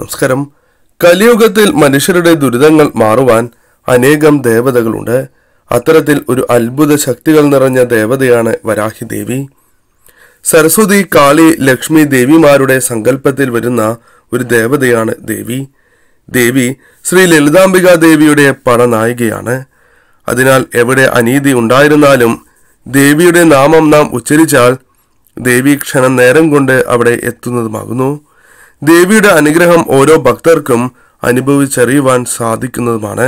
നമസ്കാരം കലിയുഗത്തിൽ മനുഷ്യരുടെ ദുരിതങ്ങൾ മാറുവാൻ അനേകം ദേവതകളുണ്ട് അത്തരത്തിൽ ഒരു അത്ഭുത ശക്തികൾ നിറഞ്ഞ ദേവതയാണ് വരാഹി ദേവി സരസ്വതി കാളി ലക്ഷ്മി ദേവിമാരുടെ സങ്കല്പത്തിൽ വരുന്ന ഒരു ദേവതയാണ് ദേവി ദേവി ശ്രീ ലളിതാംബിക ദേവിയുടെ പടനായികയാണ് അതിനാൽ എവിടെ അനീതി ഉണ്ടായിരുന്നാലും ദേവിയുടെ നാമം നാം ഉച്ചരിച്ചാൽ ദേവി ക്ഷണം നേരം കൊണ്ട് അവിടെ എത്തുന്നതുമാകുന്നു ദേവിയുടെ അനുഗ്രഹം ഓരോ ഭക്തർക്കും അനുഭവിച്ചറിയുവാൻ സാധിക്കുന്നതുമാണ്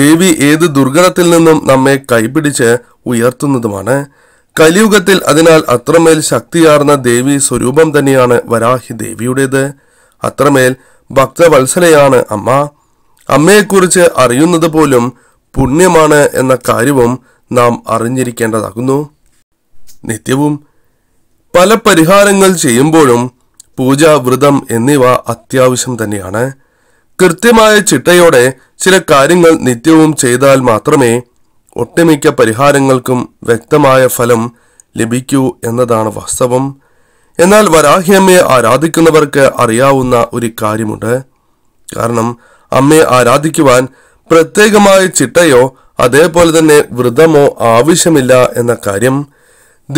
ദേവി ഏത് ദുർഗതത്തിൽ നിന്നും നമ്മെ കൈപിടിച്ച് ഉയർത്തുന്നതുമാണ് കലിയുഗത്തിൽ അതിനാൽ അത്രമേൽ ശക്തിയാർന്ന ദേവി സ്വരൂപം തന്നെയാണ് വരാഹി ദേവിയുടേത് അത്രമേൽ ഭക്തവത്സലയാണ് അമ്മ അമ്മയെക്കുറിച്ച് അറിയുന്നത് പോലും പുണ്യമാണ് എന്ന കാര്യവും നാം അറിഞ്ഞിരിക്കേണ്ടതാകുന്നു നിത്യവും പല പരിഹാരങ്ങൾ ചെയ്യുമ്പോഴും പൂജ വ്രതം എന്നിവ അത്യാവശ്യം തന്നെയാണ് കൃത്യമായ ചിട്ടയോടെ ചില കാര്യങ്ങൾ നിത്യവും ചെയ്താൽ മാത്രമേ ഒട്ടുമിക്ക പരിഹാരങ്ങൾക്കും വ്യക്തമായ ഫലം ലഭിക്കൂ എന്നതാണ് വാസ്തവം എന്നാൽ വരാഹിയമ്മയെ ആരാധിക്കുന്നവർക്ക് അറിയാവുന്ന ഒരു കാര്യമുണ്ട് കാരണം അമ്മയെ ആരാധിക്കുവാൻ പ്രത്യേകമായ ചിട്ടയോ അതേപോലെ തന്നെ വ്രതമോ ആവശ്യമില്ല എന്ന കാര്യം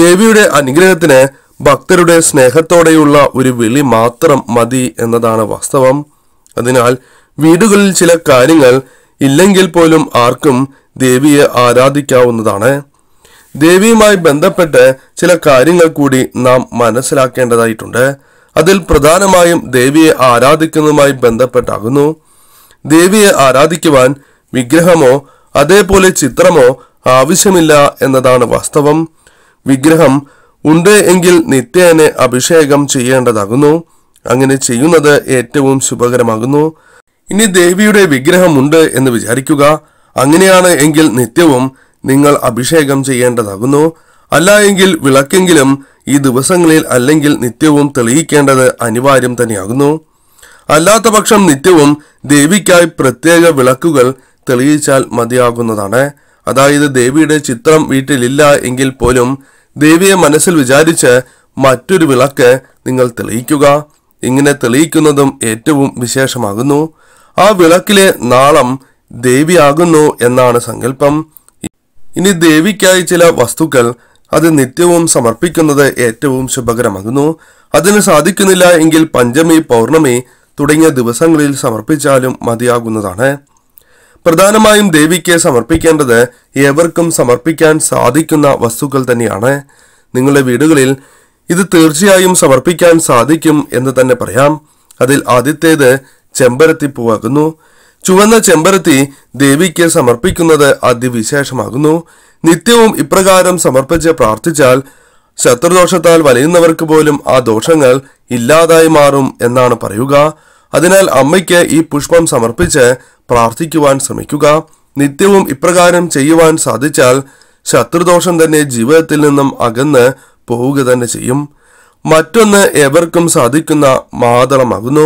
ദേവിയുടെ അനുഗ്രഹത്തിന് ഭക്തരുടെ സ്നേഹത്തോടെയുള്ള ഒരു വിളി മാത്രം മതി എന്നതാണ് വാസ്തവം അതിനാൽ വീടുകളിൽ ചില കാര്യങ്ങൾ ഇല്ലെങ്കിൽ പോലും ആർക്കും ദേവിയെ ആരാധിക്കാവുന്നതാണ് ദേവിയുമായി ബന്ധപ്പെട്ട് ചില കാര്യങ്ങൾ കൂടി നാം മനസ്സിലാക്കേണ്ടതായിട്ടുണ്ട് അതിൽ പ്രധാനമായും ദേവിയെ ആരാധിക്കുന്നതുമായി ബന്ധപ്പെട്ടാകുന്നു ദേവിയെ ആരാധിക്കുവാൻ വിഗ്രഹമോ അതേപോലെ ചിത്രമോ ആവശ്യമില്ല എന്നതാണ് വാസ്തവം വിഗ്രഹം ഉണ്ട് എങ്കിൽ നിത്യേന അഭിഷേകം ചെയ്യേണ്ടതാകുന്നു അങ്ങനെ ചെയ്യുന്നത് ഏറ്റവും ശുഭകരമാകുന്നു ഇനി ദേവിയുടെ വിഗ്രഹമുണ്ട് എന്ന് വിചാരിക്കുക അങ്ങനെയാണ് എങ്കിൽ നിത്യവും നിങ്ങൾ അഭിഷേകം ചെയ്യേണ്ടതാകുന്നു അല്ല എങ്കിൽ വിളക്കെങ്കിലും ഈ ദിവസങ്ങളിൽ അല്ലെങ്കിൽ നിത്യവും തെളിയിക്കേണ്ടത് അനിവാര്യം തന്നെയാകുന്നു അല്ലാത്ത പക്ഷം നിത്യവും ദേവിക്കായി പ്രത്യേക വിളക്കുകൾ തെളിയിച്ചാൽ മതിയാകുന്നതാണ് അതായത് ദേവിയുടെ ചിത്രം വീട്ടിലില്ല എങ്കിൽ പോലും ദേവിയെ മനസ്സിൽ വിചാരിച്ച് മറ്റൊരു വിളക്ക് നിങ്ങൾ തെളിയിക്കുക ഇങ്ങനെ തെളിയിക്കുന്നതും ഏറ്റവും വിശേഷമാകുന്നു ആ വിളക്കിലെ നാളം ദേവിയാകുന്നു എന്നാണ് സങ്കല്പം ഇനി ദേവിക്കായി ചില വസ്തുക്കൾ അത് നിത്യവും സമർപ്പിക്കുന്നത് ഏറ്റവും ശുഭകരമാകുന്നു അതിന് സാധിക്കുന്നില്ല എങ്കിൽ പഞ്ചമി പൗർണമി തുടങ്ങിയ ദിവസങ്ങളിൽ സമർപ്പിച്ചാലും മതിയാകുന്നതാണ് പ്രധാനമായും ദേവിക്ക് സമർപ്പിക്കേണ്ടത് ഏവർക്കും സമർപ്പിക്കാൻ സാധിക്കുന്ന വസ്തുക്കൾ തന്നെയാണ് നിങ്ങളുടെ വീടുകളിൽ ഇത് തീർച്ചയായും സമർപ്പിക്കാൻ സാധിക്കും എന്ന് തന്നെ പറയാം അതിൽ ആദ്യത്തേത് പൂവാകുന്നു ചുവന്ന ചെമ്പരത്തി ദേവിക്ക് സമർപ്പിക്കുന്നത് അതിവിശേഷമാകുന്നു നിത്യവും ഇപ്രകാരം സമർപ്പിച്ച് പ്രാർത്ഥിച്ചാൽ ശത്രുദോഷത്താൽ വലയുന്നവർക്ക് പോലും ആ ദോഷങ്ങൾ ഇല്ലാതായി മാറും എന്നാണ് പറയുക അതിനാൽ അമ്മയ്ക്ക് ഈ പുഷ്പം സമർപ്പിച്ച് പ്രാർത്ഥിക്കുവാൻ ശ്രമിക്കുക നിത്യവും ഇപ്രകാരം ചെയ്യുവാൻ സാധിച്ചാൽ ശത്രുദോഷം തന്നെ ജീവിതത്തിൽ നിന്നും അകന്ന് പോവുക തന്നെ ചെയ്യും മറ്റൊന്ന് എവർക്കും സാധിക്കുന്ന മാതളമാകുന്നു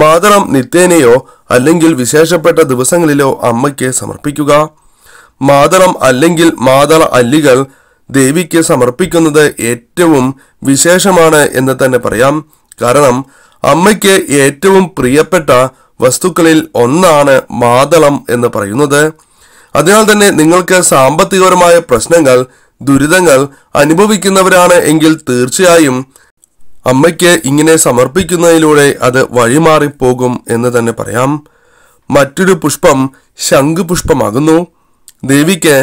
മാതളം നിത്യേനയോ അല്ലെങ്കിൽ വിശേഷപ്പെട്ട ദിവസങ്ങളിലോ അമ്മയ്ക്ക് സമർപ്പിക്കുക മാതളം അല്ലെങ്കിൽ മാതള അല്ലികൾ ദേവിക്ക് സമർപ്പിക്കുന്നത് ഏറ്റവും വിശേഷമാണ് എന്ന് തന്നെ പറയാം കാരണം അമ്മയ്ക്ക് ഏറ്റവും പ്രിയപ്പെട്ട വസ്തുക്കളിൽ ഒന്നാണ് മാതളം എന്ന് പറയുന്നത് അതിനാൽ തന്നെ നിങ്ങൾക്ക് സാമ്പത്തികപരമായ പ്രശ്നങ്ങൾ ദുരിതങ്ങൾ അനുഭവിക്കുന്നവരാണ് എങ്കിൽ തീർച്ചയായും അമ്മയ്ക്ക് ഇങ്ങനെ സമർപ്പിക്കുന്നതിലൂടെ അത് വഴിമാറിപ്പോകും എന്ന് തന്നെ പറയാം മറ്റൊരു പുഷ്പം ശംഖുപുഷ്പമാകുന്നു ദേവിക്ക്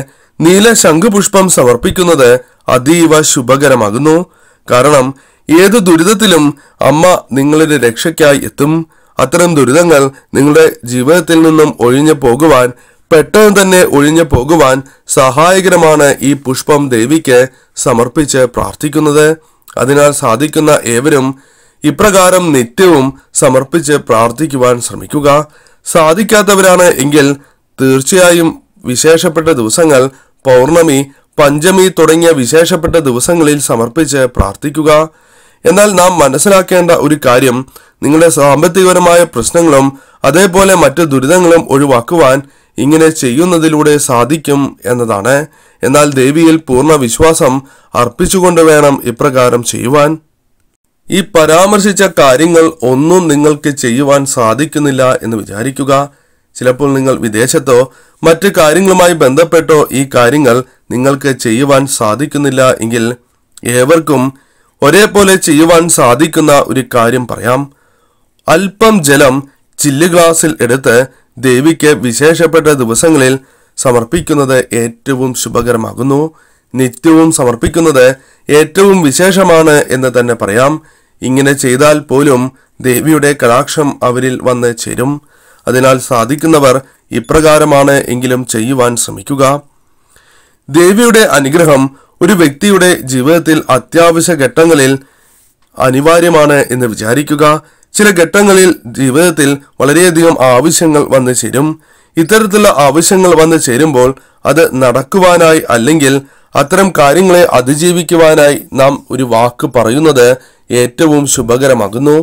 നീല ശംഖുപുഷ്പം സമർപ്പിക്കുന്നത് അതീവ ശുഭകരമാകുന്നു കാരണം ഏത് ദുരിതത്തിലും അമ്മ നിങ്ങളുടെ രക്ഷയ്ക്കായി എത്തും അത്തരം ദുരിതങ്ങൾ നിങ്ങളുടെ ജീവിതത്തിൽ നിന്നും ഒഴിഞ്ഞു പോകുവാൻ പെട്ടെന്ന് തന്നെ ഒഴിഞ്ഞു പോകുവാൻ സഹായകരമാണ് ഈ പുഷ്പം ദേവിക്ക് സമർപ്പിച്ച് പ്രാർത്ഥിക്കുന്നത് അതിനാൽ സാധിക്കുന്ന ഏവരും ഇപ്രകാരം നിത്യവും സമർപ്പിച്ച് പ്രാർത്ഥിക്കുവാൻ ശ്രമിക്കുക സാധിക്കാത്തവരാണ് എങ്കിൽ തീർച്ചയായും വിശേഷപ്പെട്ട ദിവസങ്ങൾ പൗർണമി പഞ്ചമി തുടങ്ങിയ വിശേഷപ്പെട്ട ദിവസങ്ങളിൽ സമർപ്പിച്ച് പ്രാർത്ഥിക്കുക എന്നാൽ നാം മനസ്സിലാക്കേണ്ട ഒരു കാര്യം നിങ്ങളുടെ സാമ്പത്തികപരമായ പ്രശ്നങ്ങളും അതേപോലെ മറ്റ് ദുരിതങ്ങളും ഒഴിവാക്കുവാൻ ഇങ്ങനെ ചെയ്യുന്നതിലൂടെ സാധിക്കും എന്നതാണ് എന്നാൽ ദേവിയിൽ പൂർണ്ണ വിശ്വാസം അർപ്പിച്ചുകൊണ്ട് വേണം ഇപ്രകാരം ചെയ്യുവാൻ ഈ പരാമർശിച്ച കാര്യങ്ങൾ ഒന്നും നിങ്ങൾക്ക് ചെയ്യുവാൻ സാധിക്കുന്നില്ല എന്ന് വിചാരിക്കുക ചിലപ്പോൾ നിങ്ങൾ വിദേശത്തോ മറ്റ് കാര്യങ്ങളുമായി ബന്ധപ്പെട്ടോ ഈ കാര്യങ്ങൾ നിങ്ങൾക്ക് ചെയ്യുവാൻ സാധിക്കുന്നില്ല എങ്കിൽ ഏവർക്കും ഒരേപോലെ ചെയ്യുവാൻ സാധിക്കുന്ന ഒരു കാര്യം പറയാം അല്പം ജലം ചില്ല് ഗ്ലാസിൽ എടുത്ത് ദേവിക്ക് വിശേഷപ്പെട്ട ദിവസങ്ങളിൽ സമർപ്പിക്കുന്നത് ഏറ്റവും ശുഭകരമാകുന്നു നിത്യവും സമർപ്പിക്കുന്നത് ഏറ്റവും വിശേഷമാണ് എന്ന് തന്നെ പറയാം ഇങ്ങനെ ചെയ്താൽ പോലും ദേവിയുടെ കടാക്ഷം അവരിൽ വന്ന് ചേരും അതിനാൽ സാധിക്കുന്നവർ ഇപ്രകാരമാണ് എങ്കിലും ചെയ്യുവാൻ ശ്രമിക്കുക ദേവിയുടെ അനുഗ്രഹം ഒരു വ്യക്തിയുടെ ജീവിതത്തിൽ അത്യാവശ്യ ഘട്ടങ്ങളിൽ അനിവാര്യമാണ് എന്ന് വിചാരിക്കുക ചില ഘട്ടങ്ങളിൽ ജീവിതത്തിൽ വളരെയധികം ആവശ്യങ്ങൾ വന്നു ചേരും ഇത്തരത്തിലുള്ള ആവശ്യങ്ങൾ വന്നു ചേരുമ്പോൾ അത് നടക്കുവാനായി അല്ലെങ്കിൽ അത്തരം കാര്യങ്ങളെ അതിജീവിക്കുവാനായി നാം ഒരു വാക്ക് പറയുന്നത് ഏറ്റവും ശുഭകരമാകുന്നു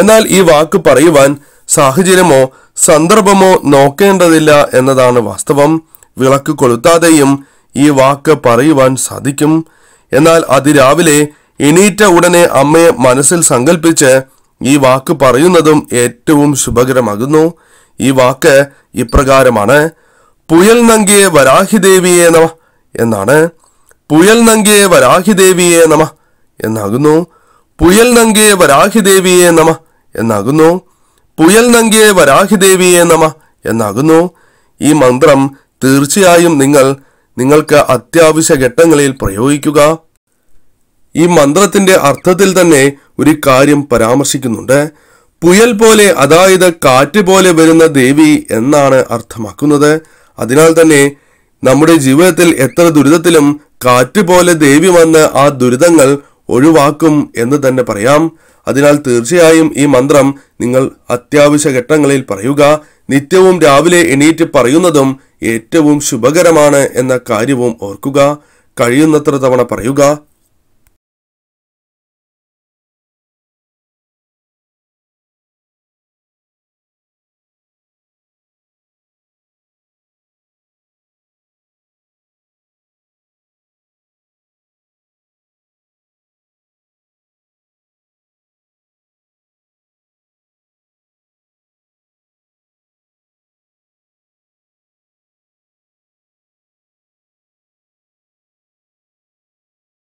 എന്നാൽ ഈ വാക്ക് പറയുവാൻ സാഹചര്യമോ സന്ദർഭമോ നോക്കേണ്ടതില്ല എന്നതാണ് വാസ്തവം വിളക്ക് കൊളുത്താതെയും ഈ വാക്ക് പറയുവാൻ സാധിക്കും എന്നാൽ അതിരാവിലെ എണീറ്റ ഉടനെ അമ്മയെ മനസ്സിൽ സങ്കല്പിച്ച് ഈ വാക്ക് പറയുന്നതും ഏറ്റവും ശുഭകരമാകുന്നു ഈ വാക്ക് ഇപ്രകാരമാണ് പുയൽ നങ്കിയ വരാഹിദേവിയെ നമ എന്നാണ് പുയൽ നങ്കിയ വരാഹിദേവിയെ നമ എന്നാകുന്നു പുയൽ നങ്കിയ വരാഹിദേവിയെ നമ എന്നാകുന്നു പുയൽ നങ്കിയ വരാഹിദേവിയെ നമ എന്നാകുന്നു ഈ മന്ത്രം തീർച്ചയായും നിങ്ങൾ നിങ്ങൾക്ക് അത്യാവശ്യ ഘട്ടങ്ങളിൽ പ്രയോഗിക്കുക ഈ മന്ത്രത്തിന്റെ അർത്ഥത്തിൽ തന്നെ ഒരു കാര്യം പരാമർശിക്കുന്നുണ്ട് പുയൽ പോലെ അതായത് കാറ്റ് പോലെ വരുന്ന ദേവി എന്നാണ് അർത്ഥമാക്കുന്നത് അതിനാൽ തന്നെ നമ്മുടെ ജീവിതത്തിൽ എത്ര ദുരിതത്തിലും കാറ്റ് പോലെ ദേവി വന്ന് ആ ദുരിതങ്ങൾ ഒഴിവാക്കും എന്ന് തന്നെ പറയാം അതിനാൽ തീർച്ചയായും ഈ മന്ത്രം നിങ്ങൾ അത്യാവശ്യ ഘട്ടങ്ങളിൽ പറയുക നിത്യവും രാവിലെ എണീറ്റ് പറയുന്നതും ഏറ്റവും ശുഭകരമാണ് എന്ന കാര്യവും ഓർക്കുക കഴിയുന്നത്ര തവണ പറയുക